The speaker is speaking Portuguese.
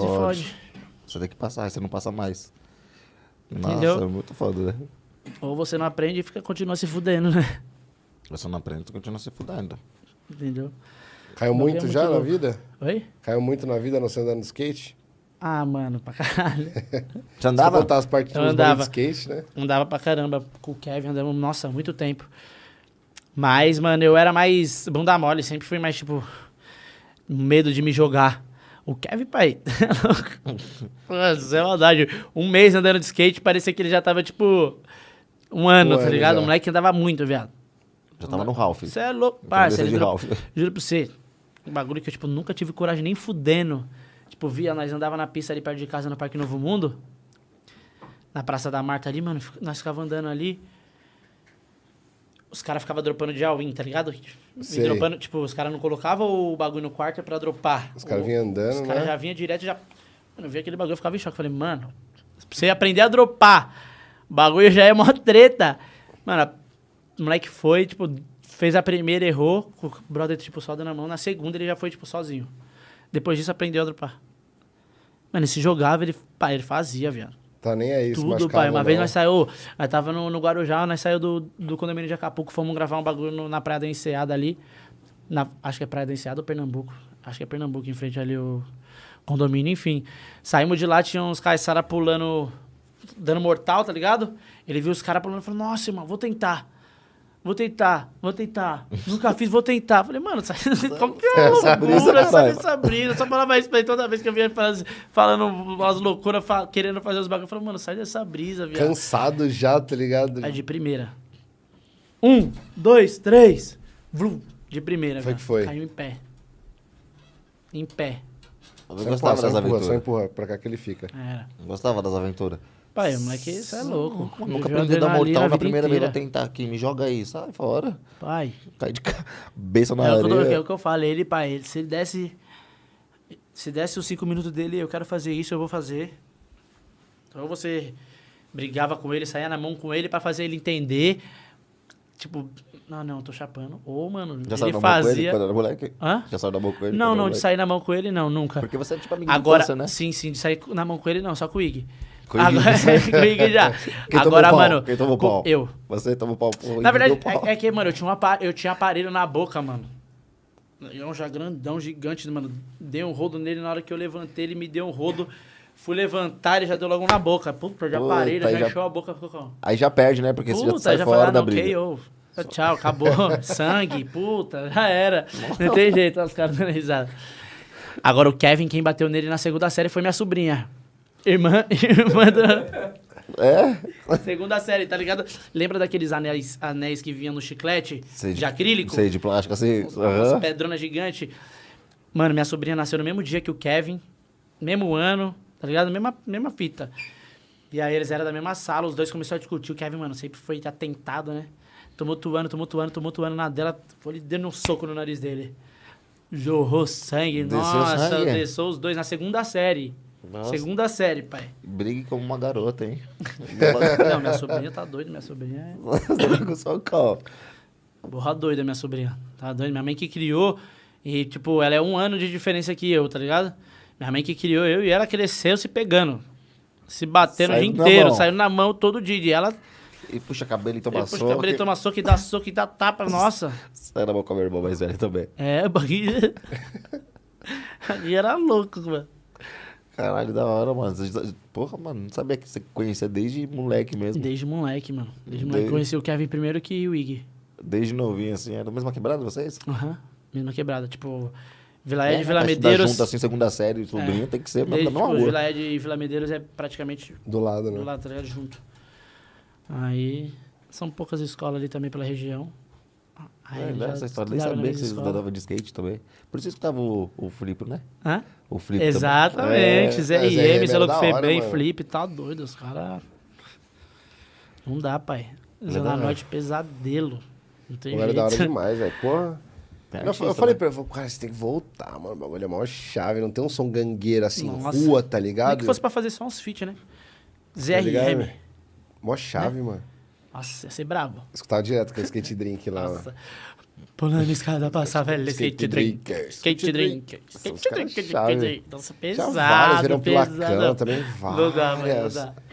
Pode. Se fode. Você tem que passar, você não passa mais. Nossa, Entendeu? é muito foda, né? Ou você não aprende e fica, continua se fudendo, né? Você não aprende, tu continua se fudendo. Entendeu? Caiu muito, é muito já louco. na vida? Oi? Caiu muito na vida não você andando de skate? Ah, mano, pra caralho. Você andava? Você as andava, de skate, né? Andava pra caramba. Com o Kevin andamos, nossa, muito tempo. Mas, mano, eu era mais bunda mole, sempre fui mais, tipo, medo de me jogar. O Kevin, pai. Zé maldade. Um mês andando de skate, parecia que ele já tava, tipo, um ano, tá ligado? Já. O moleque andava muito, viado. Já tava no Ralph. Você é louco, parça. Juro, Ralph. juro pra você. Um bagulho que eu, tipo, nunca tive coragem nem fudendo. Tipo, via, nós andava na pista ali perto de casa, no Parque Novo Mundo. Na Praça da Marta ali, mano. Nós ficava andando ali os caras ficavam dropando de all-in, tá ligado? Tipo, Sei. Dropando, tipo, os caras não colocavam o bagulho no quarto pra dropar. Os caras vinham andando, Os caras né? já vinham direto já... Mano, eu vi aquele bagulho, eu ficava em choque. Falei, mano, você aprender a dropar, o bagulho já é mó treta. Mano, o moleque foi, tipo, fez a primeira, errou, o brother, tipo, só dando a mão. Na segunda ele já foi, tipo, sozinho. Depois disso aprendeu a dropar. Mano, ele se jogava, ele, pá, ele fazia, viado. Tá nem aí, Tudo, pai. Uma não. vez nós saiu, nós tava no, no Guarujá, nós saiu do, do condomínio de Acapulco, fomos gravar um bagulho no, na Praia da Enseada ali. Na, acho que é Praia da Enseada ou Pernambuco. Acho que é Pernambuco, em frente ali o condomínio, enfim. Saímos de lá, tinha uns caiçara pulando, dando mortal, tá ligado? Ele viu os caras pulando e falou, nossa, irmão, vou tentar vou tentar, vou tentar. Nunca fiz, vou tentar. Falei, mano, sabe como que é, é essa loucura essa Sabrina? Sabrina essa palavra isso pra toda vez que eu vinha falando, falando as loucuras, querendo fazer os bagulhos, Eu falei, mano, sai dessa brisa, viado. Cansado já, tá ligado? Aí de primeira. Um, dois, três. Vrum, de primeira, foi cara. que foi? Caiu em pé. Em pé. Eu gostava empurra, das aventuras. só empurra pra cá que ele fica. Era. Gostava das aventuras. Pai, moleque, isso é louco. Nunca aprendi da mortal na primeira vez vai tentar aqui, me joga aí, sai fora. Pai. Cai de cabeça na é areia. O que, é o que eu falo, ele, pai, ele, se ele desse. Se desse os cinco minutos dele, eu quero fazer isso, eu vou fazer. Então você brigava com ele, saía na mão com ele para fazer ele entender. Tipo, não, não, tô chapando. Ou, mano, Já ele fazia... Com ele, quando era moleque? Hã? Já saiu da mão com ele? Não, não, de sair na mão com ele, não, nunca. Porque você é tipo amigo Agora, de força, né? Sim, sim, de sair na mão com ele, não, só com o Ig. Agora, já. Quem Agora, mano. Quem tomou pau? Eu. Você tomou pau. Na verdade, pau. É, é, que, mano, eu tinha, uma, eu tinha aparelho na boca, mano. um já grandão, gigante, mano. Dei um rodo nele na hora que eu levantei, ele me deu um rodo. Fui levantar, ele já deu logo na boca. Puta, já Puta, aparelho, já, encheu a boca. Ficou Aí já perde, né? Porque Puta, você já sai já fora falei, ah, da briga. KO. Tchau, acabou. Sangue, puta, já era. Não tem jeito, os caras dando risada. Agora o Kevin, quem bateu nele na segunda série foi minha sobrinha. Irmã, irmã da. É? Segunda série, tá ligado? Lembra daqueles anéis, anéis que vinha no chiclete? Sei de, de acrílico? Sei, de plástico, assim. uhum. As pedronas gigantes. Mano, minha sobrinha nasceu no mesmo dia que o Kevin. Mesmo ano, tá ligado? Mesma, mesma fita. E aí eles eram da mesma sala, os dois começaram a discutir. O Kevin, mano, sempre foi atentado, né? Tumultuando, tumultuando, tumultuando na dela. Foi lhe dando um soco no nariz dele. Jorrou sangue. Desceu Nossa, sangue. desceu os dois na segunda série. Nossa. Segunda série, pai. Brigue como uma garota, hein? não, minha sobrinha tá doida, minha sobrinha é. Só o copo. Borra doida, minha sobrinha. Tá doida. Minha mãe que criou. E, tipo, ela é um ano de diferença que eu, tá ligado? Minha mãe que criou eu e ela cresceu se pegando. Se batendo saindo o dia inteiro, saindo na mão todo dia. E ela. E puxa cabelo e toma soco. Puxa cabelo e toma soco e dá soco e dá tapa, nossa. Sai na mão com a minha irmã mais velha também. É, bagulho. Ali era louco, mano. Caralho, da hora, mano. Porra, mano, não sabia que você conhecia desde moleque mesmo. Desde moleque, mano. Desde moleque. Conheci o Kevin primeiro que o Iggy. Desde novinho, assim. Era a mesma quebrada vocês? Aham. Uhum. Mesma quebrada. Tipo, Vila é, Ed, é, Vila Medeiros. Junto, assim, segunda série, é. tem que ser é mas não tipo, Vila Ed e Vila Medeiros é praticamente. Do lado, né? Do lado, tá ligado? Junto. Aí. São poucas escolas ali também pela região. Aí é, né? essa história. Nem sabia que vocês andavam de skate também. Por isso escutava o, o Flip, né? Hã? O Flip Exatamente. É, Zé é, M, Zé Louco Febem, Flip, tá doido. Os caras... Não dá, pai. Zona né? noite pesadelo. Não tem jeito. É da hora demais, velho. Porra. É eu, né? eu falei pra ele, cara, você tem que voltar, mano. O bagulho é maior chave, não tem um som gangueiro assim, Nossa. rua, tá ligado? Nem que fosse pra fazer só uns feat, né? ZRM. Tá mó chave, mano. Nossa, ia ser brabo. Escutar direto com o skate drink lá. Nossa. Pulando escada, passar velho, skate, skate drink. Skate drink. Skate drink. Skate drink. Dança pesado, pesado. Várias viram pesado. pilacão também, várias. Não dá, mas não dá.